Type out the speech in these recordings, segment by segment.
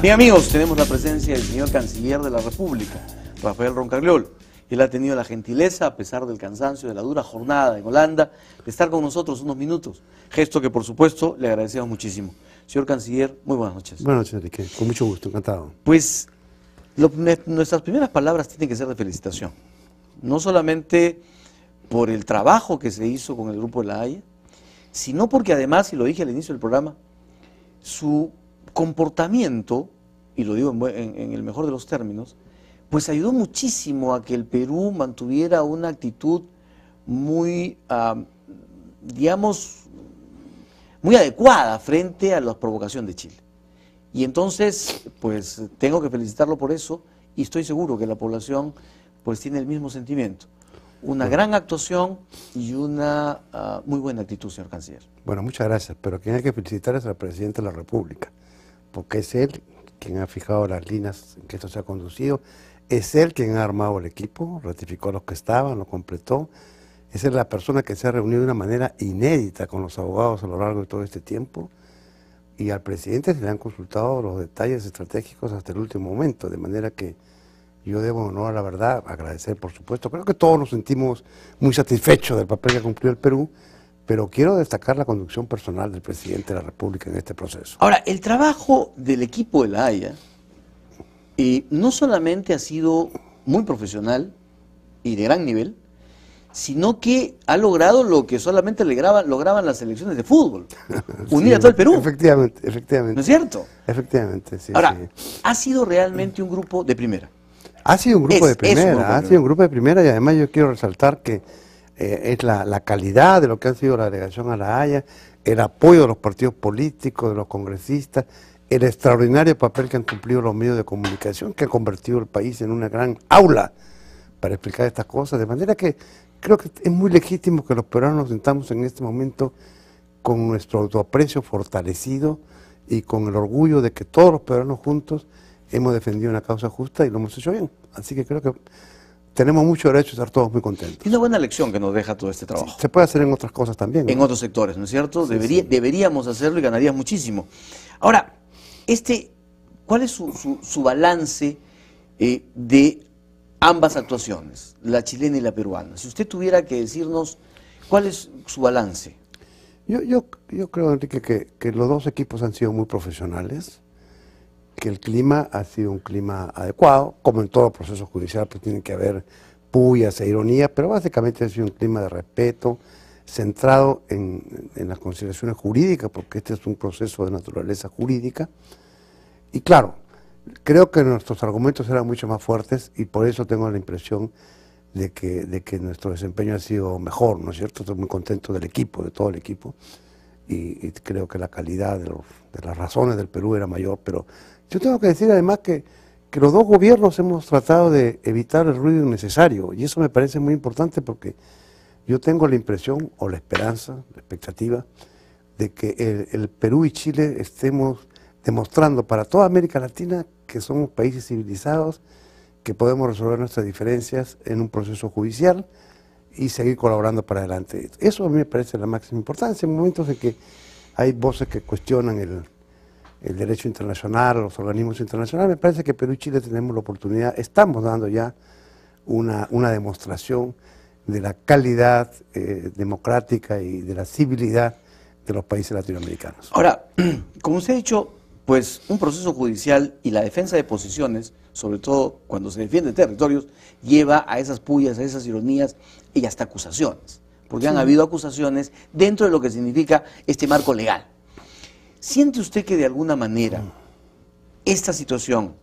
Bien amigos, tenemos la presencia del señor Canciller de la República, Rafael Roncagliol. Él ha tenido la gentileza, a pesar del cansancio de la dura jornada en Holanda, de estar con nosotros unos minutos. Gesto que, por supuesto, le agradecemos muchísimo. Señor Canciller, muy buenas noches. Buenas noches, Enrique. Con mucho gusto, encantado. Pues nuestras primeras palabras tienen que ser de felicitación. No solamente por el trabajo que se hizo con el grupo de la Haya, sino porque además, y lo dije al inicio del programa, su comportamiento y lo digo en, el mejor de los términos, pues ayudó muchísimo a que el Perú mantuviera una actitud muy, digamos, muy adecuada frente a la provocación de Chile. Y entonces, pues tengo que felicitarlo por eso y estoy seguro que la población pues tiene el mismo sentimiento. Una gran actuación y una ah, muy buena actitud, señor canciller. Bueno, muchas gracias, pero quien hay que felicitar es al presidente de la República, porque es él quien ha fijado las líneas en que esto se ha conducido, es él quien ha armado el equipo, ratificó los que estaban, lo completó, es él la persona que se ha reunido de una manera inédita con los abogados a lo largo de todo este tiempo y al presidente se le han consultado los detalles estratégicos hasta el último momento, de manera que yo debo honor a la verdad, agradecer por supuesto, creo que todos nos sentimos muy satisfechos del papel que ha cumplido el Perú, pero quiero destacar la conducción personal del presidente de la República en este proceso. Ahora, el trabajo del equipo de la Haya eh, no solamente ha sido muy profesional y de gran nivel, sino que ha logrado lo que solamente le graban, lograban las elecciones de fútbol, unir a todo el Perú. Efectivamente, efectivamente. ¿No es cierto? Efectivamente, sí. Ahora, ha sido realmente un grupo de primera. Ha sido un grupo de primera, ha sido un grupo de primera y además yo quiero resaltar que eh, es la, la, calidad de lo que ha sido la delegación a La Haya, el apoyo de los partidos políticos, de los congresistas, el extraordinario papel que han cumplido los medios de comunicación, que ha convertido el país en una gran aula para explicar estas cosas, de manera que creo que es muy legítimo que los peruanos nos sentamos en este momento con nuestro autoaprecio fortalecido y con el orgullo de que todos los peruanos juntos hemos defendido una causa justa y lo hemos hecho bien. Así que creo que tenemos mucho derecho a estar todos muy contentos. Es una buena lección que nos deja todo este trabajo. Se puede hacer en otras cosas también. En otros sectores, ¿no es cierto? Deberíamos hacerlo y ganarías muchísimo. Ahora, este, ¿cuál es su, balance eh, de ambas actuaciones, la chilena y la peruana? Si usted tuviera que decirnos, ¿cuál es su balance? Yo, yo, creo, Enrique, que los dos equipos han sido muy profesionales que el clima ha sido un clima adecuado, como en todo proceso judicial, pues tiene que haber puyas e ironía, pero básicamente ha sido un clima de respeto, centrado en, las consideraciones jurídicas, porque este es un proceso de naturaleza jurídica. Y claro, creo que nuestros argumentos eran mucho más fuertes y por eso tengo la impresión de que, de que nuestro desempeño ha sido mejor, ¿no es cierto? Estoy muy contento del equipo, de todo el equipo y, creo que la calidad de, las razones del Perú era mayor, pero yo tengo que decir además que, los dos gobiernos hemos tratado de evitar el ruido innecesario y eso me parece muy importante porque yo tengo la impresión o la esperanza, la expectativa de que el Perú y Chile estemos demostrando para toda América Latina que somos países civilizados, que podemos resolver nuestras diferencias en un proceso judicial, y seguir colaborando para adelante. Eso a mí me parece la máxima importancia en momentos en que hay voces que cuestionan el, el derecho internacional, los organismos internacionales. Me parece que Perú y Chile tenemos la oportunidad, estamos dando ya una, una demostración de la calidad eh, democrática y de la civilidad de los países latinoamericanos. Ahora, como se ha dicho, pues un proceso judicial y la defensa de posiciones, sobre todo cuando se defienden territorios, lleva a esas pullas, a esas ironías y hasta acusaciones, porque han habido acusaciones dentro de lo que significa este marco legal. ¿Siente usted que de alguna manera esta situación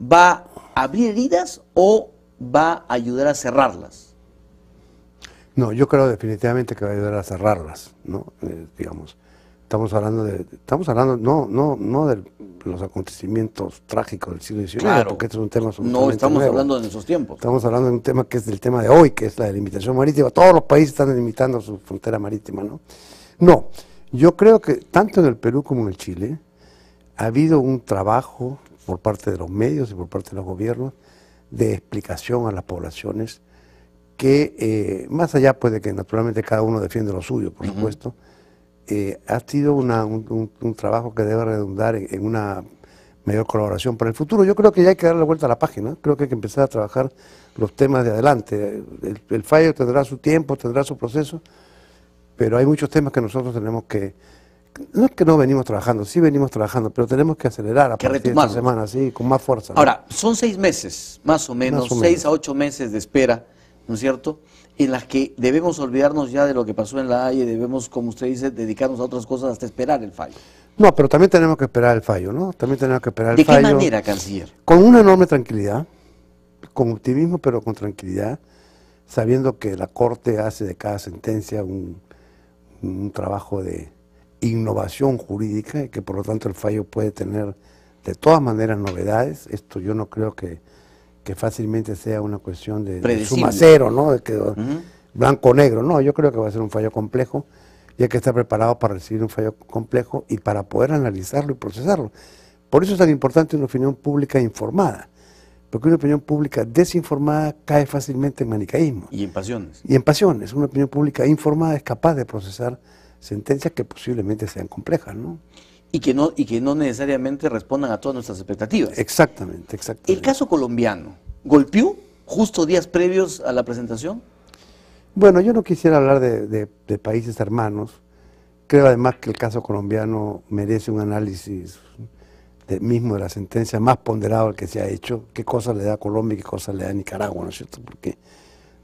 va a abrir heridas o va a ayudar a cerrarlas? No, yo creo definitivamente que va a ayudar a cerrarlas, ¿no? Eh, digamos. Estamos hablando de, estamos hablando, no, no, no de los acontecimientos trágicos del siglo XIX, porque este es un tema No estamos hablando de esos tiempos. Estamos hablando de un tema que es del tema de hoy, que es la delimitación marítima. Todos los países están delimitando su frontera marítima, ¿no? No, yo creo que tanto en el Perú como en el Chile ha habido un trabajo por parte de los medios y por parte de los gobiernos de explicación a las poblaciones que eh, más allá pues de que naturalmente cada uno defiende lo suyo, por supuesto, eh, ha sido un, trabajo que debe redundar en, una mayor colaboración para el futuro. Yo creo que ya hay que darle vuelta a la página, creo que hay que empezar a trabajar los temas de adelante. El, fallo tendrá su tiempo, tendrá su proceso, pero hay muchos temas que nosotros tenemos que, no es que no venimos trabajando, sí venimos trabajando, pero tenemos que acelerar a partir de esta semana, sí, con más fuerza. Ahora, son seis meses, más o menos. seis a ocho meses de espera, ¿no es cierto? en las que debemos olvidarnos ya de lo que pasó en La Haya debemos, como usted dice, dedicarnos a otras cosas hasta esperar el fallo. No, pero también tenemos que esperar el fallo, ¿no? También tenemos que esperar el fallo. ¿De qué manera, canciller? Con una enorme tranquilidad, con optimismo, pero con tranquilidad, sabiendo que la Corte hace de cada sentencia un trabajo de innovación jurídica y que por lo tanto el fallo puede tener de todas maneras novedades. Esto yo no creo que que fácilmente sea una cuestión de, suma cero, ¿no? De que, Blanco-negro, no, yo creo que va a ser un fallo complejo y hay que estar preparado para recibir un fallo complejo y para poder analizarlo y procesarlo. Por eso es tan importante una opinión pública informada, porque una opinión pública desinformada cae fácilmente en manicaísmo. Y en pasiones. Y en pasiones. Una opinión pública informada es capaz de procesar sentencias que posiblemente sean complejas, ¿no? y que no, y que no necesariamente respondan a todas nuestras expectativas. Exactamente, exactamente. El caso colombiano, ¿golpeó justo días previos a la presentación? Bueno, yo no quisiera hablar de, países hermanos. Creo además que el caso colombiano merece un análisis mismo de la sentencia más ponderado que se ha hecho, qué cosa le da a Colombia y qué cosa le da a Nicaragua, ¿no es cierto? Porque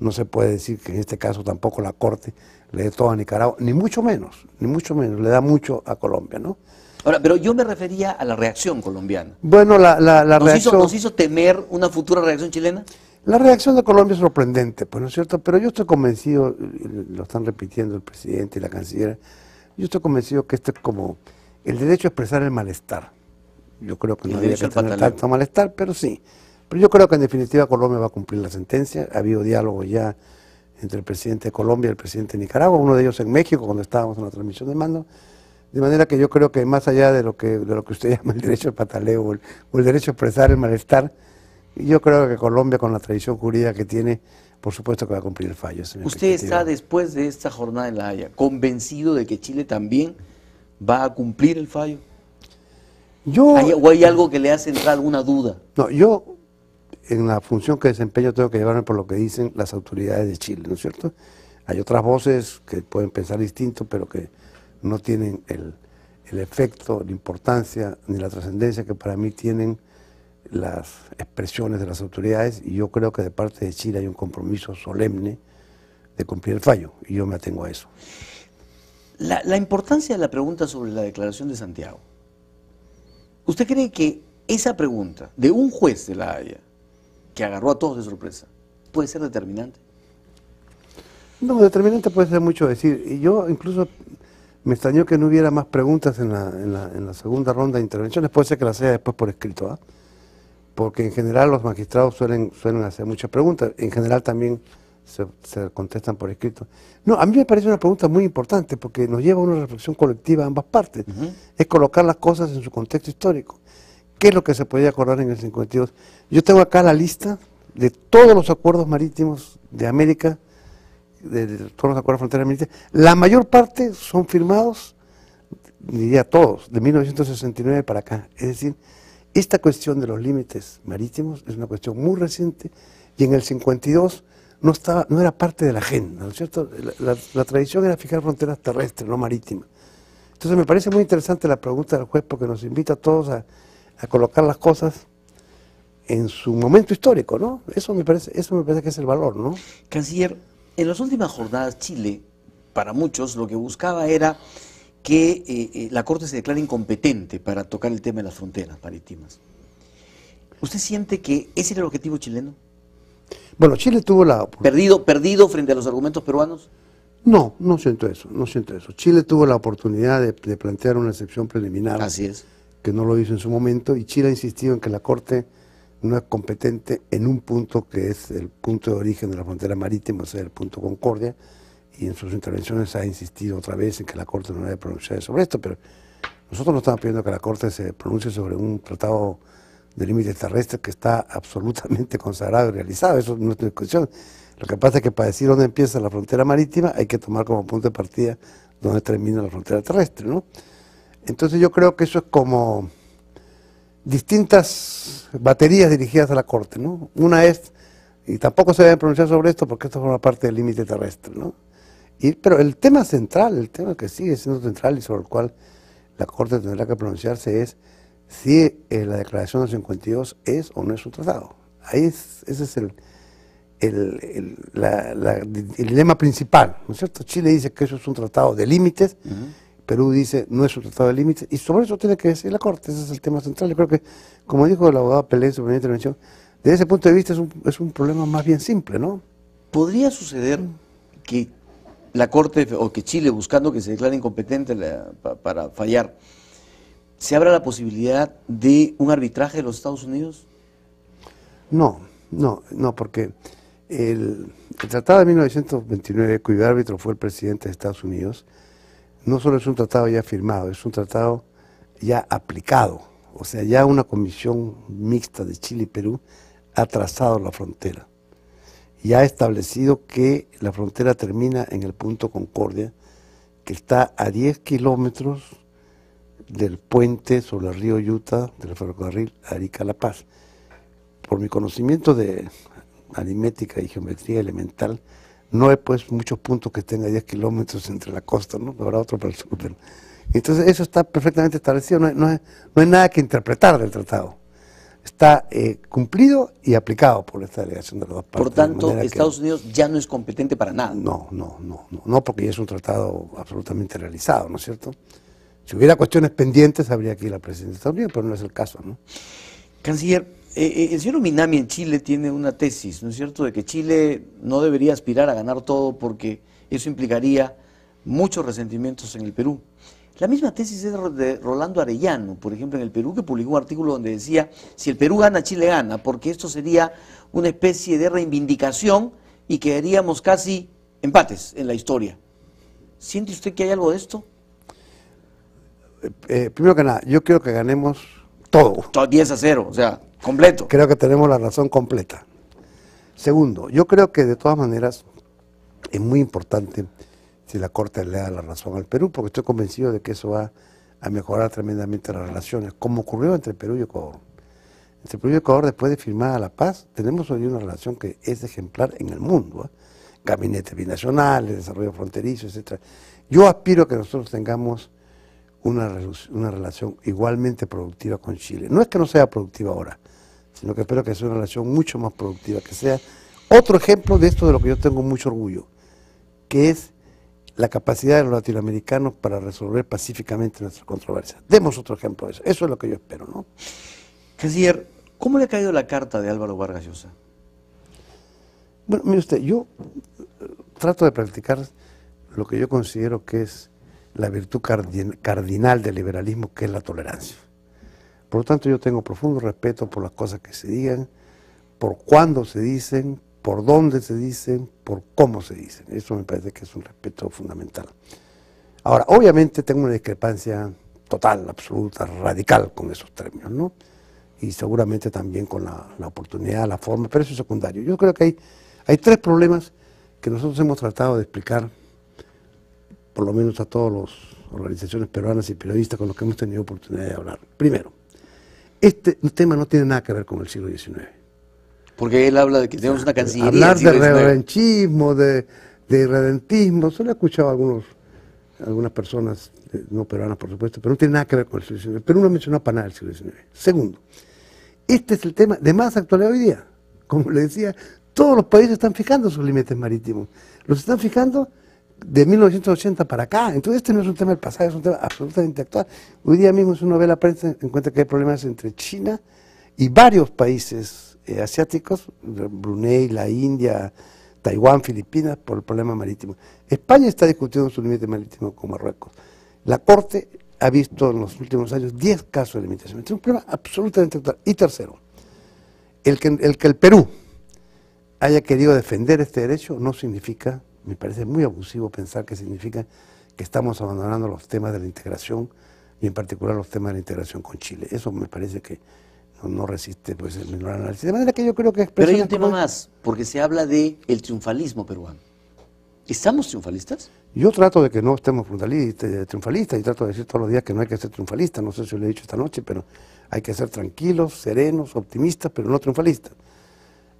no se puede decir que en este caso tampoco la Corte le dé todo a Nicaragua, ni mucho menos, ni mucho menos, le da mucho a Colombia, ¿no? Ahora, pero yo me refería a la reacción colombiana. Bueno, la, la, la ¿Nos reacción... Hizo, ¿Nos hizo temer una futura reacción chilena? La reacción de Colombia es sorprendente, pues, ¿no es cierto? Pero yo estoy convencido, lo están repitiendo el presidente y la canciller, yo estoy convencido que esto es como el derecho a expresar el malestar. Yo creo que no había que tener tanto malestar, pero sí. Pero yo creo que en definitiva Colombia va a cumplir la sentencia. Ha habido diálogo ya entre el presidente de Colombia y el presidente de Nicaragua, uno de ellos en México cuando estábamos en la transmisión de mando. De manera que yo creo que más allá de lo que, de lo que usted llama el derecho al pataleo o el, derecho a expresar el malestar, yo creo que Colombia, con la tradición jurídica que tiene, por supuesto que va a cumplir el fallo. ¿Usted está después de esta jornada en La Haya convencido de que Chile también va a cumplir el fallo? Yo, ¿O hay algo que le hace entrar alguna duda? No, yo en la función que desempeño tengo que llevarme por lo que dicen las autoridades de Chile, ¿no es cierto? Hay otras voces que pueden pensar distinto, pero que no tienen el, efecto, la importancia ni la trascendencia que para mí tienen las expresiones de las autoridades y yo creo que de parte de Chile hay un compromiso solemne de cumplir el fallo y yo me atengo a eso. La, la importancia de la pregunta sobre la declaración de Santiago. ¿Usted cree que esa pregunta de un juez de La Haya, que agarró a todos de sorpresa, puede ser determinante? No, determinante puede ser mucho decir. y Yo incluso me extrañó que no hubiera más preguntas en la, segunda ronda de intervenciones. Puede ser que las haya después por escrito, ¿ah? porque en general los magistrados suelen, suelen hacer muchas preguntas. En general también se, contestan por escrito. No, a mí me parece una pregunta muy importante porque nos lleva a una reflexión colectiva a ambas partes. Es colocar las cosas en su contexto histórico. ¿Qué es lo que se podía acordar en el 52? Yo tengo acá la lista de todos los acuerdos marítimos de América de todos los acuerdos frontera militares, la mayor parte son firmados, diría todos, de 1969 para acá. Es decir, esta cuestión de los límites marítimos es una cuestión muy reciente y en el 52 no, estaba, no era parte de la agenda, ¿no es cierto? La, tradición era fijar fronteras terrestres, no marítimas. Entonces me parece muy interesante la pregunta del juez porque nos invita a todos a, colocar las cosas en su momento histórico, ¿no? Eso me parece, eso me parece que es el valor, ¿no? Canciller, en las últimas jornadas, Chile, para muchos, lo que buscaba era que eh, eh, la Corte se declare incompetente para tocar el tema de las fronteras marítimas. ¿Usted siente que ese era el objetivo chileno? Bueno, Chile tuvo la... ¿Perdido, perdido frente a los argumentos peruanos? No, no siento eso, no siento eso. Chile tuvo la oportunidad de, plantear una excepción preliminar. Así es. Que no lo hizo en su momento y Chile ha insistido en que la Corte no es competente en un punto que es el punto de origen de la frontera marítima, o sea, el punto Concordia, y en sus intervenciones ha insistido otra vez en que la Corte no debe pronunciarse sobre esto, pero nosotros no estamos pidiendo que la Corte se pronuncie sobre un tratado de límites terrestres que está absolutamente consagrado y realizado, eso no es una discusión. Lo que pasa es que para decir dónde empieza la frontera marítima hay que tomar como punto de partida dónde termina la frontera terrestre, ¿no? Entonces yo creo que eso es como distintas baterías dirigidas a la Corte, ¿no? Una es, y tampoco se debe pronunciar sobre esto porque esto forma parte del límite terrestre, ¿no? Y, pero el tema central, el tema que sigue siendo central y sobre el cual la Corte tendrá que pronunciarse es si eh, la Declaración de 52 es o no es un tratado. Ahí ese es el, el, dilema principal, ¿no es cierto? Chile dice que eso es un tratado de límites, Perú dice, no es un tratado de límites, y sobre eso tiene que decir la Corte, ese es el tema central. Yo creo que, como dijo la abogado Pelé en su primera intervención, desde ese punto de vista es un, es un problema más bien simple, ¿no? ¿Podría suceder que la Corte o que Chile, buscando que se declare incompetente la, para fallar, se abra la posibilidad de un arbitraje de los Estados Unidos? No, no, no, porque el, el Tratado de 1929, cuyo árbitro fue el presidente de Estados Unidos, no solo es un tratado ya firmado, es un tratado ya aplicado. O sea, ya una comisión mixta de Chile y Perú ha trazado la frontera y ha establecido que la frontera termina en el punto Concordia, que está a 10 kilómetros del puente sobre el río Utah del ferrocarril Arica La Paz. Por mi conocimiento de aritmética y geometría elemental, no hay pues muchos puntos que tenga 10 kilómetros entre la costa, ¿no? Habrá otro para el sur. Entonces eso está perfectamente establecido, no hay, no, nada que interpretar del tratado. Está eh, cumplido y aplicado por esta delegación de las dos partes. Por tanto, Estados Unidos ya no es competente para nada. No, no, no, no, no, porque ya es un tratado absolutamente realizado, ¿no es cierto? Si hubiera cuestiones pendientes, habría aquí la presidencia de Estados Unidos, pero no es el caso, ¿no? Canciller, eh, eh, el señor Minami en Chile tiene una tesis, ¿no es cierto?, de que Chile no debería aspirar a ganar todo porque eso implicaría muchos resentimientos en el Perú. La misma tesis es de Rolando Arellano, por ejemplo, en el Perú, que publicó un artículo donde decía, si el Perú gana, Chile gana, porque esto sería una especie de reivindicación y quedaríamos casi empates en la historia. ¿Siente usted que hay algo de esto? Eh, primero que nada, yo creo que ganemos todo. todo 10 a 0, o sea, completo. Creo que tenemos la razón completa. Segundo, yo creo que de todas maneras es muy importante si la Corte le da la razón al Perú, porque estoy convencido de que eso va a mejorar tremendamente las relaciones, como ocurrió entre Perú y Ecuador. Entre Perú y Ecuador, después de firmar la paz, tenemos hoy una relación que es ejemplar en el mundo. ¿eh? Gabinetes binacionales, desarrollo fronterizo, etc. Yo aspiro a que nosotros tengamos una, relación igualmente productiva con Chile. No es que no sea productiva ahora, sino que espero que sea una relación mucho más productiva, que sea otro ejemplo de esto de lo que yo tengo mucho orgullo, que es la capacidad de los latinoamericanos para resolver pacíficamente nuestras controversias. Demos otro ejemplo de eso. Eso es lo que yo espero, ¿no? Casier ¿cómo le ha caído la carta de Álvaro Vargas Llosa? Bueno, mire usted, yo eh, trato de practicar lo que yo considero que es la virtud cardinal del liberalismo, que es la tolerancia. Por lo tanto, yo tengo profundo respeto por las cosas que se digan, por cuándo se dicen, por dónde se dicen, por cómo se dicen. Eso me parece que es un respeto fundamental. Ahora, obviamente tengo una discrepancia total, absoluta, radical con esos términos, ¿no? Y seguramente también con la, la oportunidad, la forma, pero eso es secundario. Yo creo que hay, hay tres problemas que nosotros hemos tratado de explicar por lo menos a todas las organizaciones peruanas y periodistas con los que hemos tenido oportunidad de hablar. Primero, este tema no tiene nada que ver con el siglo XIX. Porque él habla de que tenemos una cancillería. Hablar de revanchismo, de, irredentismo, se lo he escuchado a algunos, algunas personas, eh, no peruanas por supuesto, pero no tiene nada que ver con el siglo XIX. Pero no menciona para nada el siglo XIX. Segundo, este es el tema de más actualidad hoy día. Como le decía, todos los países están fijando sus límites marítimos. Los están fijando de 1980 para acá. Entonces este no es un tema del pasado, es un tema absolutamente actual. Hoy día mismo, si uno ve la prensa, encuentra que hay problemas entre China y varios países eh, asiáticos, Brunei, la India, Taiwán, Filipinas, por el problema marítimo. España está discutiendo su límite marítimo con Marruecos. La Corte ha visto en los últimos años 10 casos de limitación. es un problema absolutamente actual. Y tercero, el, que el Perú haya querido defender este derecho no significa me parece muy abusivo pensar que significa que estamos abandonando los temas de la integración y en particular los temas de la integración con Chile. Eso me parece que no, resiste pues, el menor análisis. De manera que yo creo que... Pero hay un tema más, porque se habla de triunfalismo peruano. ¿Estamos triunfalistas? Yo trato de que no estemos eh, triunfalistas y trato de decir todos los días que no hay que ser triunfalistas. No sé si lo he dicho esta noche, pero hay que ser tranquilos, serenos, optimistas, pero no triunfalistas.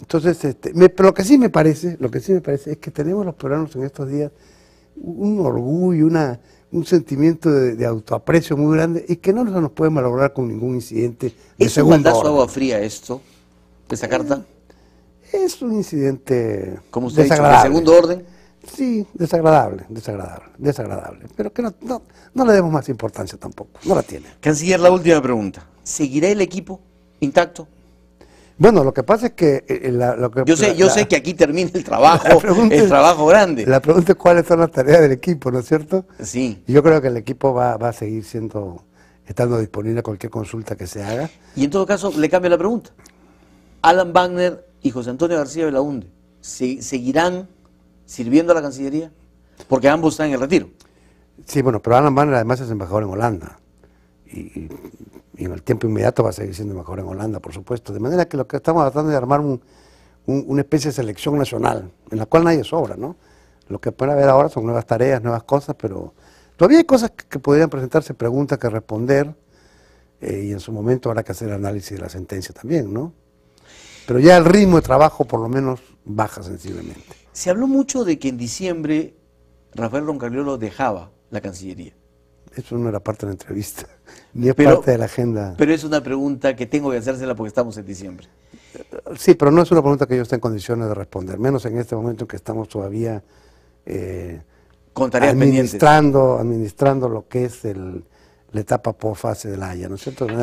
Entonces, este, lo que sí me parece, lo que sí me parece es que tenemos los peruanos en estos días un orgullo, una, un sentimiento de, autoaprecio muy grande y que no se nos podemos malograr con ningún incidente de ¿Es un mandazo agua fría esto, esta eh, carta? Es un incidente Como usted desagradable. ¿De segundo orden? Sí, desagradable, desagradable, desagradable. Pero que no, no, no le demos más importancia tampoco, no la tiene. Canciller, la última pregunta. ¿Seguirá el equipo intacto? Bueno, lo que pasa es que... Eh, eh, yo sé, yo sé que aquí termina el trabajo, el trabajo grande. La pregunta es cuáles son las tareas del equipo, ¿no es cierto? Sí. Yo creo que el equipo va, a seguir siendo, estando disponible a cualquier consulta que se haga. Y en todo caso, le cambio la pregunta. Alan Wagner y José Antonio García la ¿se, ¿seguirán sirviendo a la Cancillería? Porque ambos están en el retiro. Sí, bueno, pero Alan Wagner además es embajador en Holanda. y y en el tiempo inmediato va a seguir siendo mejor en Holanda, por supuesto. De manera que lo que estamos tratando de armar una especie de selección nacional, en la cual nadie sobra, ¿no? Lo que puede haber ahora son nuevas tareas, nuevas cosas, pero todavía hay cosas que, podrían presentarse, preguntas que responder, eh, y en su momento habrá que hacer el análisis de la sentencia también, ¿no? Pero ya el ritmo de trabajo por lo menos baja sensiblemente. Se habló mucho de que en diciembre Rafael Roncaliolo dejaba la Cancillería. Eso no era parte de la entrevista, ni parte de la agenda. Pero es una pregunta que tengo que hacérsela porque estamos en diciembre. Sí, pero no es una pregunta que yo esté en condiciones de responder, menos en este momento en que estamos todavía eh, administrando, administrando lo que es la etapa por fase de la Haya, ¿no es cierto? yo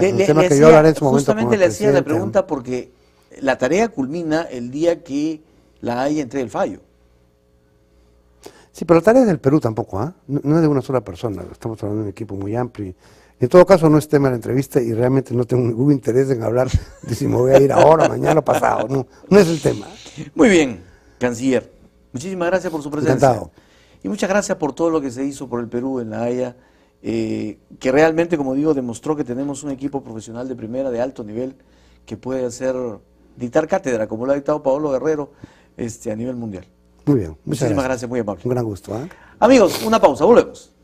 Justamente le hacía la pregunta porque la tarea culmina el día que la Haya entre el fallo. Sí, pero la tarea es del Perú tampoco, ¿ah? No, es de una sola persona, estamos hablando de un equipo muy amplio. Y, en todo caso, no es tema de la entrevista y realmente no tengo ningún interés en hablar de si me voy a ir ahora, mañana o pasado. No, no es el tema. Muy bien, canciller. Muchísimas gracias por su presencia. Y muchas gracias por todo lo que se hizo por el Perú en La Haya, eh, que realmente, como digo, demostró que tenemos un equipo profesional de primera, de alto nivel, que puede hacer, dictar cátedra, como lo ha dictado Paolo Guerrero, este, a nivel mundial. Muy bien, muchas Muchísimas gracias, muy amable. Un gran gusto. ¿eh? Amigos, una pausa, volvemos.